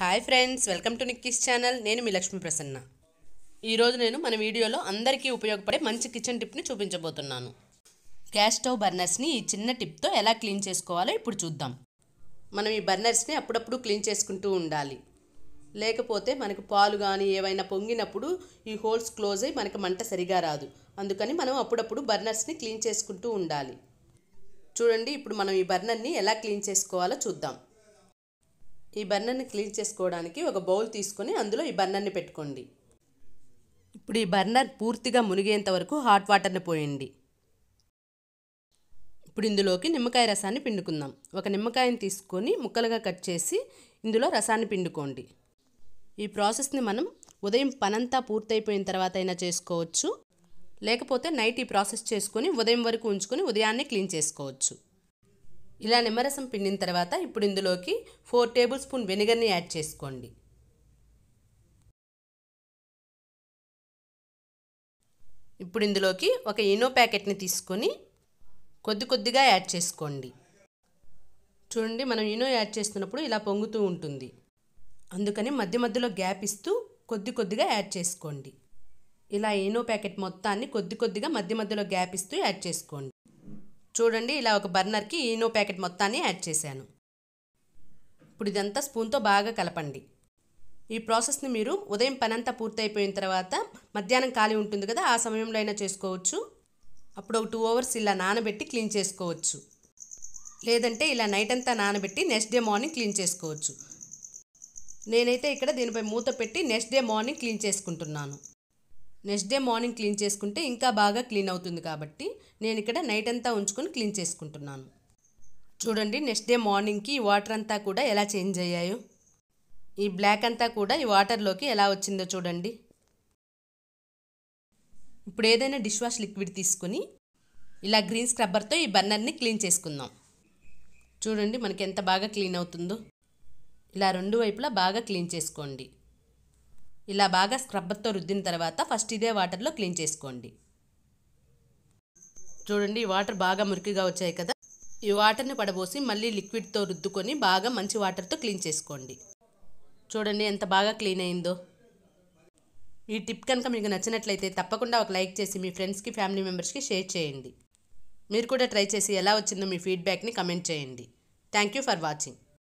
hi friends welcome to Nikki's channel నేను మీ లక్ష్మి ప్రసన్న ఈరోజు నేను మన వీడియోలో అందరికీ ఉపయోగపడే మంచి కిచెన్ టిప్ని చూపించబోతున్నాను గ్యాస్ స్టవ్ బర్నర్స్ని ఈ చిన్న టిప్తో ఎలా క్లీన్ చేసుకోవాలో ఇప్పుడు చూద్దాం మనం ఈ బర్నర్స్ని అప్పుడప్పుడు క్లీన్ చేసుకుంటూ ఉండాలి లేకపోతే మనకు పాలు కానీ ఏవైనా పొంగినప్పుడు ఈ హోల్స్ క్లోజ్ అయ్యి మనకి మంట సరిగా రాదు అందుకని మనం అప్పుడప్పుడు బర్నర్స్ని క్లీన్ చేసుకుంటూ ఉండాలి చూడండి ఇప్పుడు మనం ఈ బర్నర్ని ఎలా క్లీన్ చేసుకోవాలో చూద్దాం ఈ బర్నర్ని క్లీన్ చేసుకోవడానికి ఒక బౌల్ తీసుకొని అందులో ఈ బర్నర్ని పెట్టుకోండి ఇప్పుడు ఈ బర్నర్ పూర్తిగా మునిగేంత వరకు హాట్ వాటర్ని పోయండి ఇప్పుడు ఇందులోకి నిమ్మకాయ రసాన్ని పిండుకుందాం ఒక నిమ్మకాయని తీసుకొని ముక్కలుగా కట్ చేసి ఇందులో రసాన్ని పిండుకోండి ఈ ప్రాసెస్ని మనం ఉదయం పనంతా పూర్తయిపోయిన తర్వాత అయినా చేసుకోవచ్చు లేకపోతే నైట్ ఈ ప్రాసెస్ చేసుకొని ఉదయం వరకు ఉంచుకొని ఉదయాన్నే క్లీన్ చేసుకోవచ్చు ఇలా నిమ్మరసం పిండిన తర్వాత ఇప్పుడు ఇందులోకి ఫోర్ టేబుల్ స్పూన్ వెనిగర్ని యాడ్ చేసుకోండి ఇప్పుడు ఇందులోకి ఒక ఇనో ప్యాకెట్ని తీసుకొని కొద్ది కొద్దిగా యాడ్ చేసుకోండి చూడండి మనం ఇనో యాడ్ చేస్తున్నప్పుడు ఇలా పొంగుతూ ఉంటుంది అందుకని మధ్య మధ్యలో గ్యాప్ ఇస్తూ కొద్ది కొద్దిగా యాడ్ చేసుకోండి ఇలా ఇనో ప్యాకెట్ మొత్తాన్ని కొద్ది కొద్దిగా మధ్య మధ్యలో గ్యాప్ ఇస్తూ యాడ్ చేసుకోండి చూడండి ఇలా ఒక బర్నర్కి ఈనో ప్యాకెట్ మొత్తాన్ని యాడ్ చేశాను ఇప్పుడు ఇదంతా స్పూన్తో బాగా కలపండి ఈ ప్రాసెస్ని మీరు ఉదయం పనంతా పూర్తయిపోయిన తర్వాత మధ్యాహ్నం ఖాళీ ఉంటుంది కదా ఆ సమయంలో అయినా చేసుకోవచ్చు అప్పుడు ఒక టూ అవర్స్ ఇలా నానబెట్టి క్లీన్ చేసుకోవచ్చు లేదంటే ఇలా నైట్ అంతా నానబెట్టి నెక్స్ట్ డే మార్నింగ్ క్లీన్ చేసుకోవచ్చు నేనైతే ఇక్కడ దీనిపై మూత పెట్టి నెక్స్ట్ డే మార్నింగ్ క్లీన్ చేసుకుంటున్నాను నెక్స్ట్ డే మార్నింగ్ క్లీన్ చేసుకుంటే ఇంకా బాగా క్లీన్ అవుతుంది కాబట్టి నేను ఇక్కడ నైట్ అంతా ఉంచుకొని క్లీన్ చేసుకుంటున్నాను చూడండి నెక్స్ట్ డే మార్నింగ్కి ఈ వాటర్ అంతా కూడా ఎలా చేంజ్ అయ్యాయో ఈ బ్లాక్ అంతా కూడా ఈ వాటర్లోకి ఎలా వచ్చిందో చూడండి ఇప్పుడు ఏదైనా డిష్ వాష్ లిక్విడ్ తీసుకుని ఇలా గ్రీన్ స్క్రబ్బర్తో ఈ బర్నర్ని క్లీన్ చేసుకుందాం చూడండి మనకి ఎంత బాగా క్లీన్ అవుతుందో ఇలా రెండు వైపులా బాగా క్లీన్ చేసుకోండి ఇలా బాగా స్క్రబ్బర్తో రుద్దిన తర్వాత ఫస్ట్ ఇదే వాటర్లో క్లీన్ చేసుకోండి చూడండి వాటర్ బాగా మురికిగా వచ్చాయి కదా ఈ వాటర్ని పడబోసి మళ్ళీ లిక్విడ్తో రుద్దుకొని బాగా మంచి వాటర్తో క్లీన్ చేసుకోండి చూడండి ఎంత బాగా క్లీన్ అయిందో ఈ టిప్ కనుక మీకు నచ్చినట్లయితే తప్పకుండా ఒక లైక్ చేసి మీ ఫ్రెండ్స్కి ఫ్యామిలీ మెంబర్స్కి షేర్ చేయండి మీరు కూడా ట్రై చేసి ఎలా వచ్చిందో మీ ఫీడ్బ్యాక్ని కమెంట్ చేయండి థ్యాంక్ యూ ఫర్ వాచింగ్